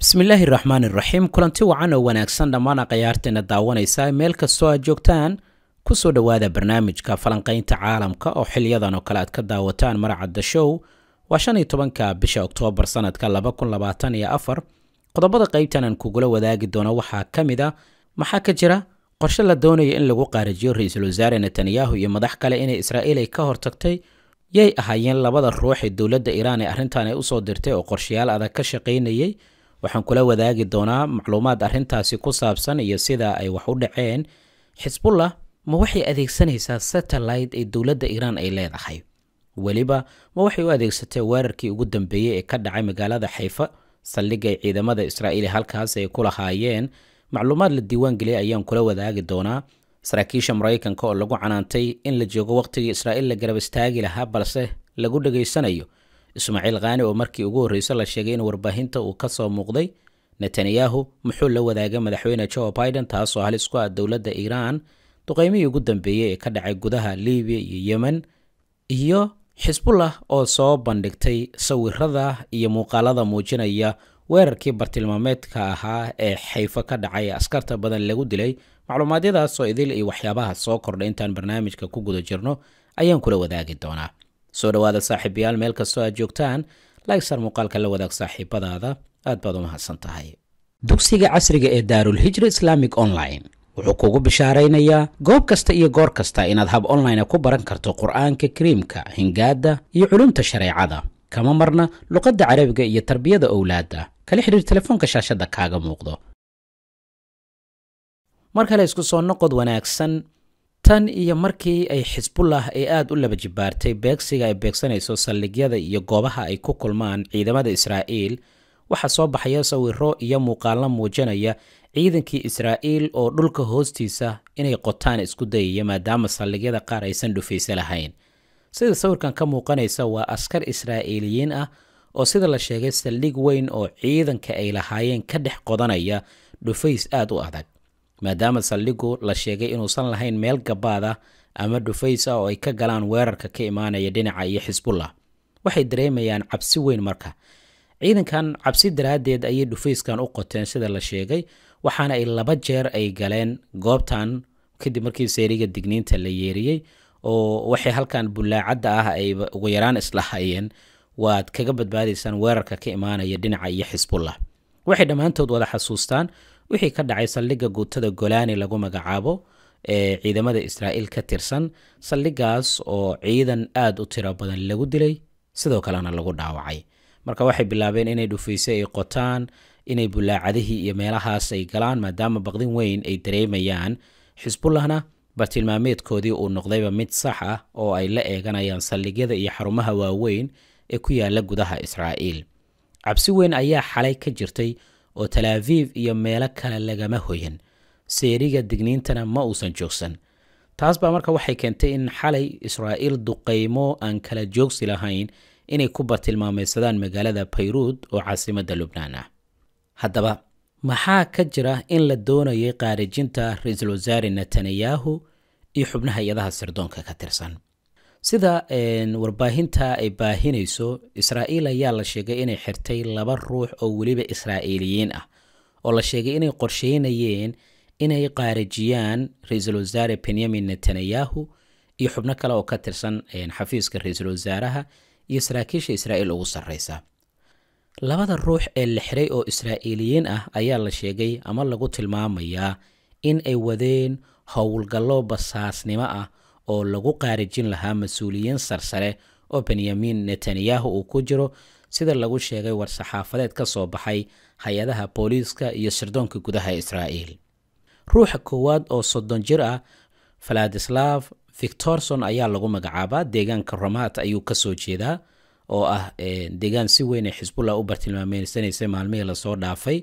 bismillaahi raxmaan raxiim kulanti wacan oo wanaagsan dhammaan akhyaarteena daawanaysa meel kastoo aad joogtaan kusoo dhowaada barnaamijka falanqaynta caalamka oo xiliyadan oo kale aad ka daawataan maracadda show waa shan iyo tobanka bisha oktoobar sanadka laba kun labaatan iyo afar qodobada qaybtan aan kugula wadaagi doono waxaa ka mid a maxaa ka jira qorshe la doonayo in lagu qaarijiyo ra-iisul wasaare netanyahu iyo madax kale inay israa'iil ay ka hortagtay yay ahaayeen labada ruux ee dowladda iiraan ee arrintan ay usoo dirtay oo qorshayaal adag ka shaqaynayay waxaan kula wadaagi doonaa macluumaad arrintaasi ku saabsan iyo sida ay wax u dhaceen xisbullah ma waxay adeegsanaysaa satellite ee dowladda iiraan ay leedahay weliba ma waxay u adeegsatee weerarkii ugu dambeeyey ee ka dhacay magaalada xayfa saldhigay ay ciidamada israa'iili halkaas ay ku lahaayeen macluumaad la diiwaan geliyay ayaan kula wadaagi doonaa saraakiisha maraykanka oo lagu canaantay in la joogo wakhtigii israa'iil la garab istaagi lahaa balse lagu dhagaysanayo ismaaciil khaani oo markii ugu horreysay la sheegay in warbaahinta uu ka soo muuqday netanyahu muxuu la wadaagay madaxweyne jo biden taasoo halis ku ah dowladda iiraan duqaymihii ugu dambeeyey ee ka dhacay gudaha libiya iyo yemen iyo xisbullah oo soo bandhigtay sawirada iyo muuqaalada muujinaya weerarkii bartilmaameedka ahaa ee xayfo ka dhacay askarta badan lagu dilay macluumaadyadaasoo idil iyo waxyaabaha soo kordhay intaan barnaamijka ku guda jirno ayaan kula wadaagi doonaa soo dhawaada saaxiibayaal meel kastoo aad joogtaan laysar muuqaalka la wadaag saaxiibadaada aad baad u mahadsan tahay dugsiga casriga ee daarulhijra islaamic online wuxuu kugu bishaaraynayaa goob kasta iyo goor kasta inaad hab online ku baran karto qur'aanka kariimka hingaadda iyo culumta shareecada kama marna luqadda carabiga iyo tarbiyada owlaadda kala xidhiir telefoonka shaashadda kaaga muuqdo mar kale isku soo noqod wanaagsan tan iyo markii ay xisbullah ay aada u laba jibaartay beegsiga ay beegsanayso saldhigyada iyo goobaha ay ku kulmaan ciidamada israa'iil waxaa soo baxaya sawiro iyo muuqaallo muujinaya ciidankii israa'iil oo dhulka hoostiisa inay qotaan isku dayaya maadaama saldhigyada qaar aysan dhufayse lahayn sida sawirkan ka muuqanaysa waa askar israa'iiliyiin ah oo sida la sheegay saldhig weyn oo ciidanka ay lahaayeen ka dhex qodanaya dhufays aada u adag maadaama saldhigu la sheegay inuusan lahayn meel gabaad ah ama dhufays ah oo ay ka galaan weerarka ka imaanaya dhinaca iyo xisbullah waxay dareemayaan cabsi weyn marka ciidankan cabsi daraaddeed ayay dhufayskan u qoteen sida la sheegay waxaana ay laba jeer ay galeen goobtan kadib markii seeriga digniinta la yeeriyey oo waxay halkan bullaacadda ah ay ugu yaraan islahayeen waad kaga badbaadaysaan weerarka ka imaanaya dhinaca iyo xisbullah waxay dhammaantood wada xasuustaan wixii ka dhacay saldhigga guutada golani lagu magacaabo ee ciidamada israa'iil ka tirsan saldhigaas oo ciidan aad u tiro badan lagu dilay sidoo kalena lagu dhaawacay marka waxay bilaabeen inay dhufayse ay qotaan inay bulaacadihii iyo meelahaas ay galaan maadaama baqdin weyn ay dareemayaan xisbullahna bartilmaameedkoodii uu noqdayba mid sax ah oo ay la eeganayaan saldhigyada iyo xarumaha waaweyn ee ku yaala gudaha israa'iil cabsi weyn ayaa xalay ka jirtay oo talaaviif iyo meelo kale lagama hoyan seeriga digniintana ma uusan joogsan taas baa marka waxay keentay in xalay israa'iil duqaymo aan kala joogsi lahayn inay ku bartilmaamaysadaan magaalada bayruud oo caasimadda lubnaan ah haddaba maxaa ka jira in la doonayay qaarijinta ra-iisul wasaare netanyahu iyo xubnaha iyadaha sirdoonka ka tirsan sida warbaahinta ay baahinayso israa'iil ayaa la sheegay inay xirtay laba ruux oo weliba israa'iiliyiin ah oo la sheegay inay qorsheynayeen inay qaarijiyaan ra-iisul wasaare benyamin netanyahu iyo xubno kale oo ka tirsan xafiiska ra-iisul wasaaraha iyo saraakiisha israa'iil ugu sarreysa labada ruux ee la xiray oo israa'iiliyiin ah ayaa la sheegay ama lagu tilmaamayaa in ay wadeen howlgallo basaasnimo ah oo lagu qaarijin lahaa mas-uuliyiin sarsare oo benyamin netanyahu uu ku jiro sida lagu sheegay war-saxaafadeed ka soo baxay hay-adaha booliiska iyo sirdoonka gudaha israa'iil ruuxa koowaad oo soddon jir ah valadislav victorson ayaa lagu magacaabaa deegaanka romat ayuu kasoo jeedaa oo ah eh, deegaan si weyn ay xisbullah u bartilmaameysanaysa maalmihii lasoo dhaafay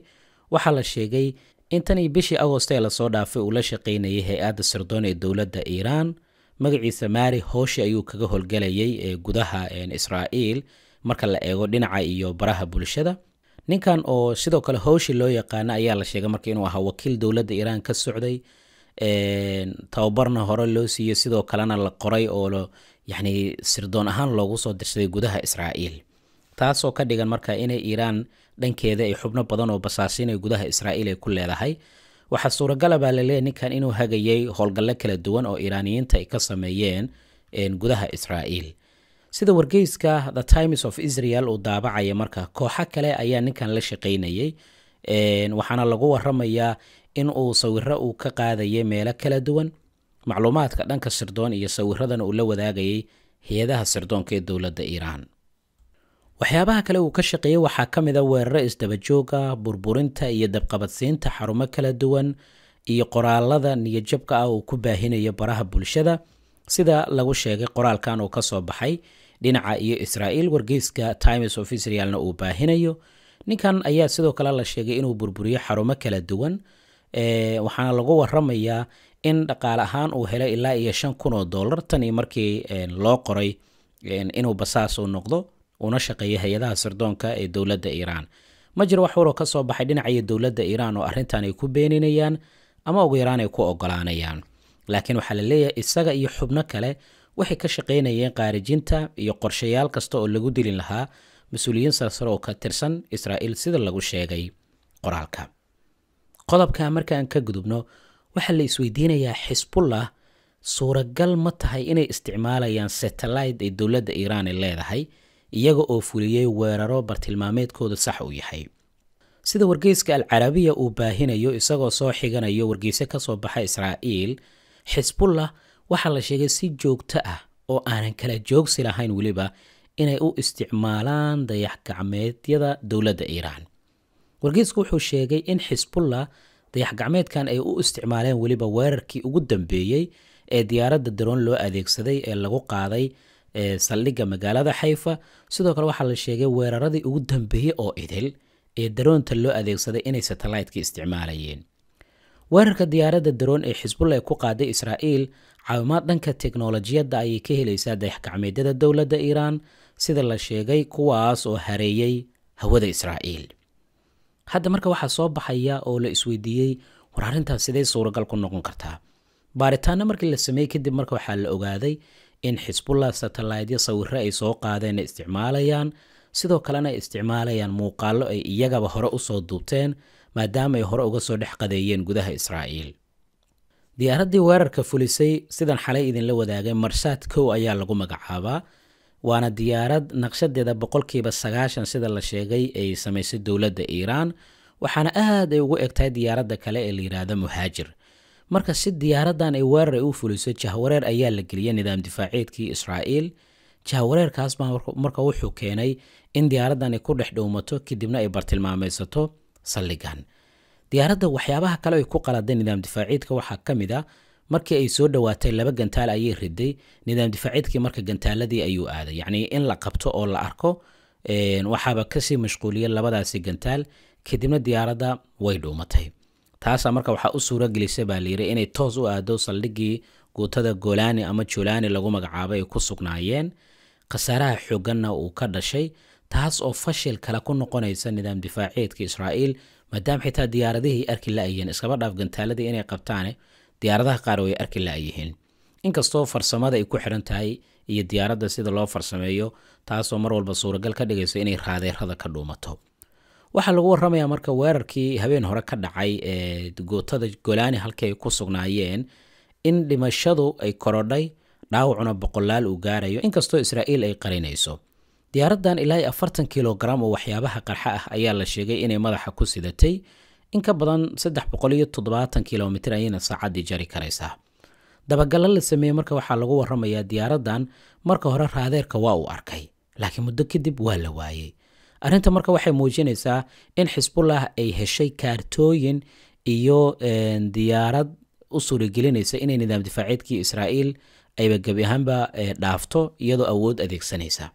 waxaa la sheegay in tanii bishii agost ee lasoo dhaafay uu la shaqeynayay hay-adda sirdoon ee dowladda iiraan magaciisa mari hooshi ayuu kaga howlgelayay ee eh, gudaha eh, israa'iil marka la eego dhinaca iyo baraha bulshada ninkan oo sidoo kale hooshi loo yaqaana ayaa la sheegay marka inuu ahaa wakiil dowladda iiraan ka socday eh, tababarna hore loo siiyey sidoo kalena la qoray oo yacni sirdoon ahaan loogu soo dirsaday gudaha israa'iil taasoo ka dhigan marka inay iiraan dhankeeda ay xubno badan oo basaasiin ee gudaha israa'iil ay ku leedahay waxaa suuragalaba laleeyahy ninkan inuu hagayay howlgallo kala duwan oo iiraaniyiinta ay ka sameeyeen gudaha israa'iil sida wargeyska the times of israel uu daabacaya marka kooxo kale ayaa ninkan la shaqaynayay waxaana lagu waramayaa in uu sawiro uu ka qaadayay meelo kala duwan macluumaadka dhanka sirdoon iyo sawiradan uu la wadaagayay hay-adaha sirdoonka ee dowladda iiraan waxyaabaha kale uu ka shaqeeyey waxaa ka mid a weeraro isdabajooga burburinta iyo dabqabadsiinta xarumo kala duwan iyo qoraalada niyadjabka ah uu ku baahinayo baraha bulshada sida lagu sheegay qoraalkan uu ka soo baxay dhinaca iyo israa'iil wargeyska times of israelna uu baahinayo ninkan ayaa sidoo kale la sheegay inuu burburiyo xarumo kala duwan waxaana lagu waramayaa in dhaqaale ahaan uu helay ilaa iyo shan kun oo dollar tan iyo markii loo qoray inuu basaas uu noqdo uuna shaqeeyay hay-adaha sirdoonka ee dowladda iiraan ma jiro wax waro ka soo baxay dhinacaya dowladda iiraan oo arrintan ay ku beeninayaan ama ugu yaraan ay ku ogolaanayaan laakiin waxaa la leeyahay isaga iyo xubno kale waxay ka shaqaynayeen qaarijinta iyo qorshayaal kasta oo lagu dilin lahaa mas-uuliyiin sarsare oo ka tirsan israa'iil sida lagu sheegay qoraalka qodobka markaan ka gudubno waxaa la isweydiinayaa xisbullah suuragal ma tahay inay isticmaalayaan satellite ee dowladda iiraan leedahay iyaga oo fuliyey weeraro bartilmaameedkooda sax u yahay sida wargeyska alcarabiya uu baahinayo isagoo soo xiganayo wargeyse ka soo baxa israa'iil xisbullah waxaa la sheegay si joogto ah oo aanan kala joogsi lahayn weliba inay u isticmaalaan dayax-gacmeedyada dowladda iiraan wargeysku wuxuu sheegay in xisbullah dayax gacmeedkan ay u isticmaaleen weliba weerarkii ugu dambeeyey ee diyaaradda daroon loo adeegsaday ee lagu qaaday ee saldhigga magaalada xayfa sidoo kale waxaa la sheegay weeraradii ugu dambeeyey oo idil ee daroonta loo adeegsaday inay satalaydka isticmaalayeen weerarka diyaaradda daroon ee xisbulla ku qaaday israa'iil caawimaad dhanka teknolojiyadda ayay ka helaysaa dayaxgacmeedyada dowladda iiraan sida la sheegay kuwaas oo hareeyey hawada israa'iil hadda marka waxaa soo baxaya oo la isweydiiyey war arrintaas sidee suuragal ku noqon kartaa baaritaanno markii la sameeyey kadib marka waxaa la ogaaday in xisbullah satalaydyo sawiro ay soo qaadeen isticmaalayaan sidoo kalena ay isticmaalayaan muuqaallo ay iyagaba hore usoo duubteen maadaama ay hore uga soo dhex qadeeyeen gudaha israa'iil diyaaraddii weerarka fulisay sidan xalay idinla wadaagay marshaad kow ayaa lagu magacaabaa waana diyaarad naqshadeeda boqolkiiba sagaashan sida la sheegay ay samaysay dowladda iiraan waxaana aad ay ugu egtahay diyaaradda kale ee la yidhaahdo muhaajir marka si diyaaradan ay weerar ay u fuliso jahwareer ayaa la geliyay nidaam difaaceedkii israa'iil jahwareerkaas baa marka wuxuu keenay in diyaaradan ay ku dhex dhowmato kadibna ay bartilmaamaysato saldhigan diyaaradda waxyaabaha kale ay ku qaladay nidaam difaaciidka waxaa ka mid a markii ay soo dhowaatay laba gantaal ayay riday nidaam difaaciidkii marka gantaaladii ayuu aaday yacnii in la qabto oo la arko waxaaba kasii mashquuliyay labadaasi gantaal kadibna diyaaradda way dhuumatay taasaa marka waxaa u suura baa layidhi inay toos u aado saldhigii guutada golani ama jolani lagu magacaabay ay ku sugnaayeen khasaaraha xooganna uu ka dhashay taas oo fashil kale ku noqonaysa nidaam difaaceedka israa'iil maadaama xitaa diyaaradihii arki la iskaba dhaaf gantaaladii inay qabtaane diyaaradaha qaar way arki la inkastoo farsamada ay ku xidhan tahay iyo diyaaradda sida loo farsameeyo taasoo mar walba suuragal ka dhigaysa inay raadeerada ka dhuumato waxaa lagu waramayaa marka weerarkii habeen hore ka dhacay ee gootada golani halkii ay ku sugnaayeen in dhimashadu ay korodhay dhaawacuna boqolaal uu gaarayo inkastoo israa'iil ay qarinayso diyaaradan ilaa afartan kilogaram oo waxyaabaha qarxa ah ayaa la sheegay inay madaxa ku sidatay in ka badan saddex boqoliyo toddobaatan kilomitr ayayna saacaddii jari karaysaa dabagallo la sameeyey marka waxaa lagu waramayaa diyaaradan marka hore raadeerka waa uu arkay laakiin muddo kadib waa la waayey arinta marka waxay muujinaysaa in xisbullah ay heshay kaartooyin iyo eh, diyaarad u suuragelinaysa inay nidaam difaaceedkii israa'iil ayba gebi ahaanba eh, dhaafto iyadoo awood adeegsanaysa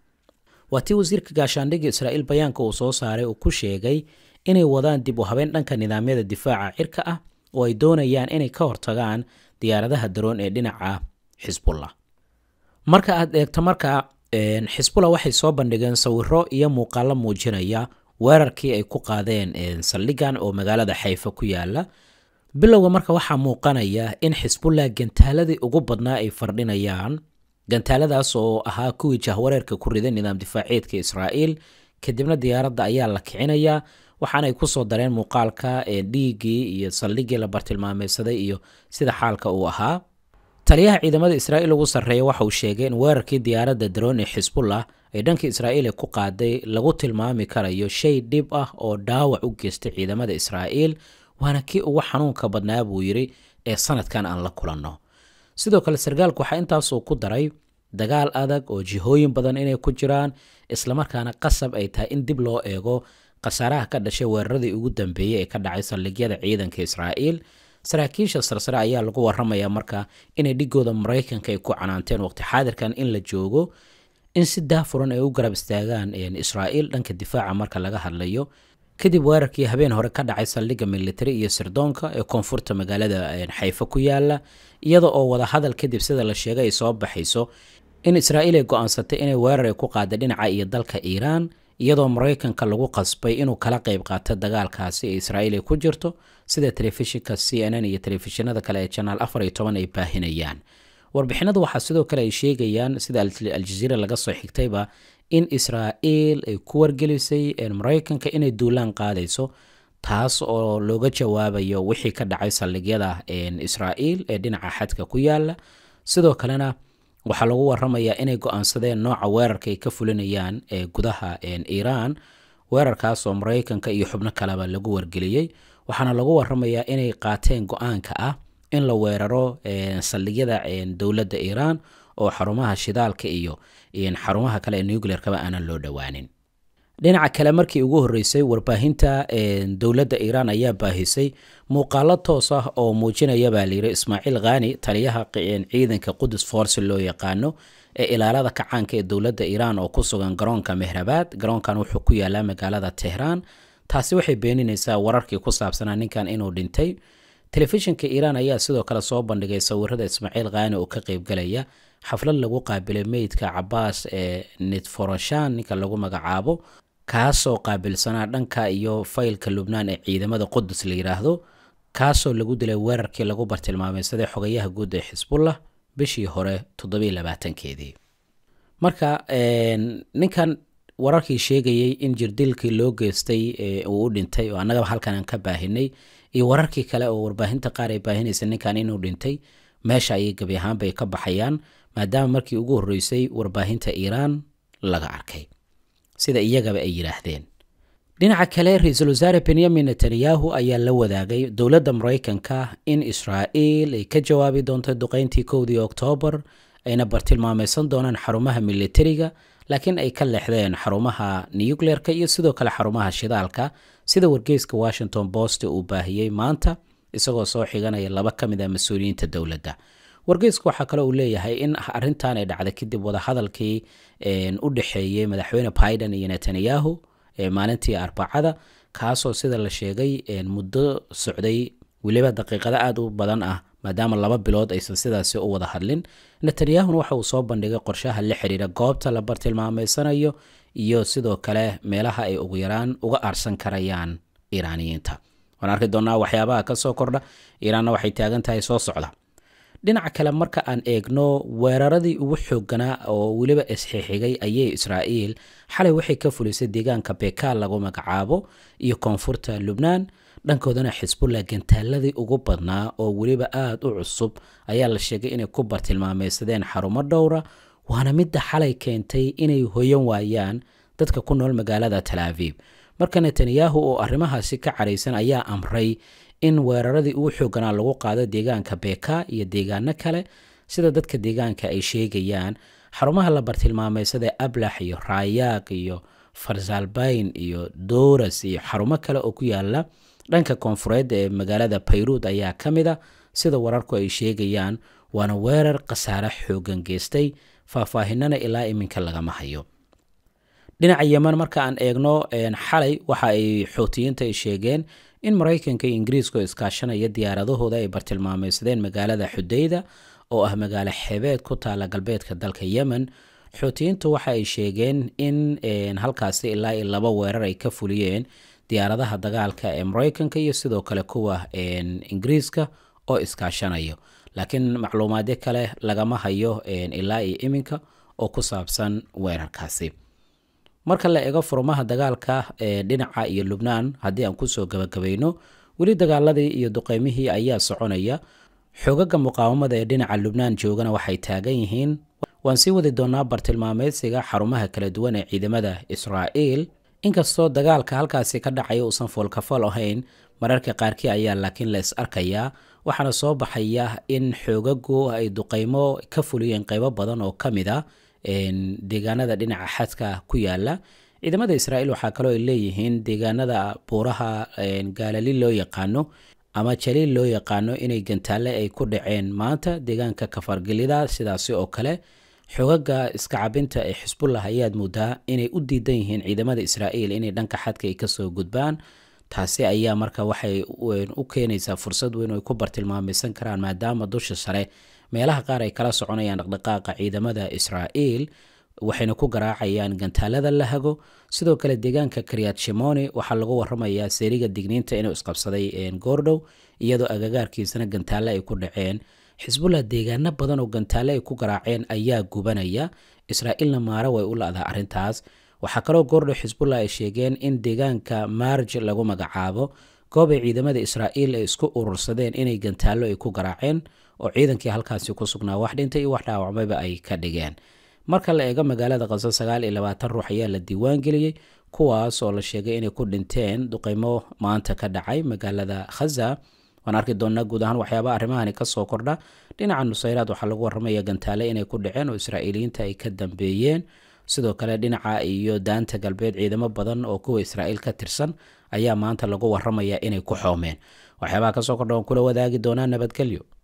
waa tii wasiirka gaashaandhigga israa'iil bayaanka uu soo saaray uu ku sheegay inay wadaan dib u habeyn dhanka nidaamyada difaaca cirka ah oo ay doonayaan inay ka hortagaan diyaaradaha daroon ee dhinaca xisbullah marka aad eegto marka xisbula waxay soo bandhigeen sawiro iyo muuqaalo muujinaya weerarkii ay ku qaadeen saldhigan oo magaalada xayfa ku yaala bilowga marka waxaa muuqanaya in xisbullah gantaaladii ugu badnaa ay fardhinayaan gantaaladaas oo ahaa kuwii jahwareerka ku riday nidaam difaaceedka israa'iil kadibna diyaaradda ayaa la kicinayaa waxaana ay kusoo dareen muuqaalka dhiiggii iyo saldhigii la bartilmaameysaday iyo sida xaalka uu ahaa taliyaha ciidamada israa'iil ugu sarreeya waxa uu sheegay in weerarkii diyaaradda daroon ee xisbullah ay dhanka israa'iil ku qaaday lagu tilmaami karayo shay dhib ah oo dhaawac u geystay ciidamada israa'iil waana kii ugu xanuunka badnaa buu yidhi ee sanadkan aan la kulanno sidoo kale sarkaalku waxaa intaasuu ku daray dagaal adag oo jihooyin badan inay ku jiraan islamarkaana qasab ay tahay in dib loo eego khasaaraha ka dhashay weeraradii ugu dambeeyey ee ka dhacay saldhigyada ciidanka israa'iil saraakiisha sarsare ayaa lagu waramaya marka inay dhigooda maraykanka ay ku canaanteen waqti xaadirkan in la joogo in si daafuran ay u garab istaagaan israa'iil dhanka difaaca marka laga hadlayo kadib weerarkii habeen hore ka dhacay saldhigga militari iyo sirdoonka ee koonfurta magaalada xayfa ku yaala iyada oo wadahadal kadib sida la sheegay ay soo baxayso in israa'iil ay go'aansatay inay weerar ay ku qaada dhinaca iyo dalka iiraan iyadoo maraykanka lagu qasbay inuu kala qayb qaato dagaalkaasi ee israa'iil ay ku jirto sida telefishinka c n n iyo telefishinada kale ee janaal afar iyo toban ay baahinayaan warbixinadu waxaa sidoo kale ay sheegayaan sida aljaziira laga soo xigtayba in israa'iil ay ku wargelisay maraykanka inay duulaan qaadayso taas oo looga jawaabayo wixii ka dhacay saldhigyada israa'iil ee dhinaca xadka ku yaala sidoo kalena waxaa lagu waramayaa inay go-aansadeen nooca weerarka ka fulinayaan ee gudaha iiraan weerarkaas oo maraykanka iyo xubno kaleba lagu wargeliyey waxaana lagu waramayaa inay qaateen go-aanka ah in la weeraro saldhigyada dowladda iiraan oo xarumaha shidaalka iyo xarumaha kale ee nuclearkaba aanan loo dhowaanin dhinaca kale markii ugu horreysay warbaahinta dowladda iiraan ayaa baahisay muuqaalo toos ah oo muujinaya baa layidhi ismaaciil khani taliyaha ciidanka qudus force loo yaqaano ee ilaalada kacaanka ee dowladda iiraan oo ku sugan garoonka mehrabaad garoonkan wuxuu ku yaalaa magaalada tehraan taasi waxay beeninaysaa wararkii ku saabsanaa ninkan inuu dhintay telefishinka iiraan ayaa sidoo kale soo bandhigay sawirada ismaaciil khaani oo ka qaybgalaya xaflad lagu qaabilay meydka cabaas ee nitforoshan ninka lagu magacaabo kaasoo qaabilsanaa dhanka iyo faylka lubnaan ee ciidamada qudus la yidhaahdo kaasoo lagu dilay weerarkii lagu bartilmaameysaday xogayaha guud ee xisbullah bishii hore toddobiyi labaatankeedii marka ninkan wararkii sheegayay in jirdilkii loo geystay uu u dhintay oo annagaba halkan aan ka baahinay iyo wararkii kale oo warbaahinta qaar ay baahinaysa ninkan inuu dhintay meesha ayay gebi ahaan bay ka baxayaan maadaama markii ugu horreysay warbaahinta iiraan laga arkay sida iyagaba ay yidhaahdeen dhinaca kale ra-iisul wasaare benyamin netanyahu ayaa la wadaagay dowladda maraykanka in israa'iil ay ka jawaabi doonto duqayntii kowdii oktoobar ayna bartilmaameysan doonaan xarumaha militariga laakiin ay ka leexdeen xarumaha niyukleerka iyo sidoo kale xarumaha shidaalka sida wargeyska washington bost uu baahiyey maanta isagoo soo xiganaya laba ka mid a ah mas-uuliyiinta dowladda wargeysku waxaa kale uu leeyahay in arintan ay dhacday kadib wadahadalkii u dhexeeyey madaxweyne biden iyo netanyahu maalintii arbacada kaasoo sida la sheegay muddo socday weliba daqiiqada aada u badan ah maadaama laba bilood aysan sidaasi u wada hadlin netanyahuna waxa uu soo bandhigay qorshaha la xidhiira goobta la bartilmaameysanayo iyo sidoo kale meelaha ay ugu yaraan uga aarsan karayaan iiraaniyiinta waan arki doonnaa waxyaabaha kasoo kordha iiraanna waxay taagan tahay soo socda dhinaca kale marka aan eegno weeraradii ugu xooganaa oo weliba isxixigay ayay israa'iil xalay waxay ka fulisay deegaanka bekaal lagu magacaabo iyo koonfurta lubnaan dhankoodana xisbullah gantaaladii ugu badnaa oo weliba aada u cusub ayaa la sheegay inay ku bartilmaameysadeen xarumo dhowra waana midda xalay keentay inay hoyan waayaan dadka ku nool magaalada talaabiib marka netanyahu oo arrimahaasi ka cadhaysan ayaa amray in weeraradii ugu xooganaa lagu qaado deegaanka beeka iyo deegaano kale sida dadka deegaanka ay sheegayaan xarumaha la bartilmaamaysadaee ablax iyo raayaaq iyo farzalbayn iyo dooras iyo xarumo kale oo ku yaala dhanka koonfureed ee magaalada bayruud ayaa ka mid a ah sida wararku ay sheegayaan waana weerar khasaare xoogan geystay faahfaahinana ilaa iminka lagama hayo dhinaca yeman marka aan eegno xalay waxa ay xootiyiinta ay sheegeen in maraykanka iyo ingiriisku iskaashanaya diyaaradahooda ay bartilmaameysadeen magaalada xudeyda oo ah magaalo xebeed ku taala galbeedka dalka yemen xootiyiintu waxa ay sheegeen in halkaasi ilaa laba weerar ay ka fuliyeen diyaaradaha dagaalka ee maraykanka iyo sidoo kale kuwa ingiriiska oo iskaashanayo laakiin macluumaadyo kale lagama hayo ilaa iyo iminka oo ku saabsan weerarkaasi marka la ego furmaha dagaalka dhinaca iyo lubnaan haddii aan kusoo gabagabayno weli dagaaladii iyo duqeymihii ayaa soconaya xogaga muqaawamada ee dhinaca lubnaan joogana waxay taagan yihiin waan sii wadi doonaa bartilmaameedsiga xarumaha kala duwan ee ciidamada israa'iil inkastoo dagaalka halkaasi ka dhacayo uusan foolkafool ahayn mararka qaarkii ayaa laakiin la is arkayaa waxaana soo baxaya in xoogagu ay duqaymo ka fuliyeen qaybo badan oo ka mida ah, deegaanada dhinaca xadka ku yaala ciidamada israa'iil waxaa kaloo ay leeyihiin deegaanada buuraha gaalali loo yaqaano ama jaliil loo yaqaano inay gantaale ay ku dhaceen maanta deegaanka kafargelida sidaasi oo kale xogaga iskacabinta ee xisbullah ayaad moodaa inay u diidan yihiin ciidamada israa'iil inay dhanka xadka ay kasoo gudbaan taasi ayaa marka waxay u keenaysaa fursad weyn oo ay ku bartilmaamaysan karaan maadaama dusha sare meelaha qaar ay kala soconayaan dhaqdhaqaaqa ciidamada israa'iil waxayna ku garaacayaan gantaalada la hago sidoo kale deegaanka kariyad shimoni waxaa lagu waramayaa seeriga digniinta inuu isqabsaday goordhow iyadoo agagaarkiisana gantaale ay ku dhaceen xisbullah deegaano badan oo gantaale ay ku garaaceen ayaa gubanaya israa'iilna maare way u la'daa arrintaas waxaa kaloo goordhow xisbullah ay sheegeen in deegaanka maarj lagu magacaabo goob ay ciidamada israa'iil ay isku urursadeen inay gantaallo ay ku garaaceen oo ciidankii halkaasi ku sugnaa wax dhintay iyo wax dhaawacmayba ay ka dhigeen marka la eego magaalada qasa sagaal iyo labaatan ruux ayaa la diiwaangeliyey kuwaas oo la sheegay inay ku dhinteen duqeymo maanta ka dhacay magaalada khaza waan arki doonaa guud ahaan waxyaabaa arrimahani kasoo kordha dhinaca nusayraad waxaa lagu warramaya gantaale inay ku dhaceen oo israa'iiliyiinta ay ka dambeeyeen sidoo kale dhinaca iyo daanta galbeed ciidamo badan oo kuwa israa'iil ka tirsan ayaa maanta lagu waramaya inay ku xoomeen waxyaabaha kasoo kordha waan kula wadaagi doonaa nabadgelyo